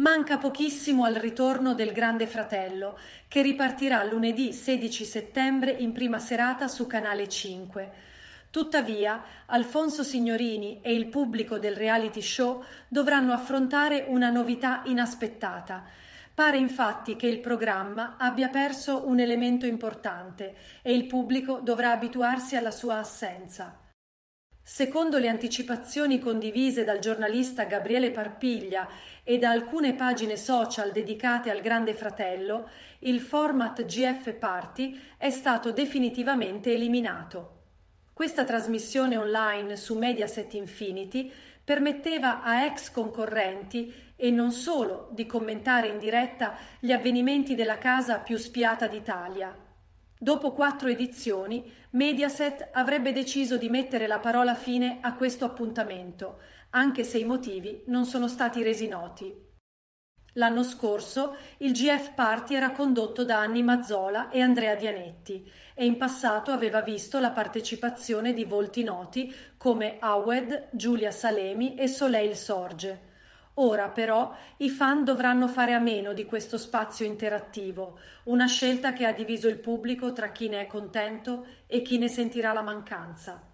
Manca pochissimo al ritorno del Grande Fratello, che ripartirà lunedì 16 settembre in prima serata su Canale 5. Tuttavia, Alfonso Signorini e il pubblico del reality show dovranno affrontare una novità inaspettata. Pare infatti che il programma abbia perso un elemento importante e il pubblico dovrà abituarsi alla sua assenza. Secondo le anticipazioni condivise dal giornalista Gabriele Parpiglia e da alcune pagine social dedicate al Grande Fratello, il format GF Party è stato definitivamente eliminato. Questa trasmissione online su Mediaset Infinity permetteva a ex concorrenti e non solo di commentare in diretta gli avvenimenti della casa più spiata d'Italia Dopo quattro edizioni, Mediaset avrebbe deciso di mettere la parola fine a questo appuntamento, anche se i motivi non sono stati resi noti. L'anno scorso il GF Party era condotto da Anni Mazzola e Andrea Dianetti e in passato aveva visto la partecipazione di volti noti come Awed, Giulia Salemi e Soleil Sorge. Ora però i fan dovranno fare a meno di questo spazio interattivo, una scelta che ha diviso il pubblico tra chi ne è contento e chi ne sentirà la mancanza.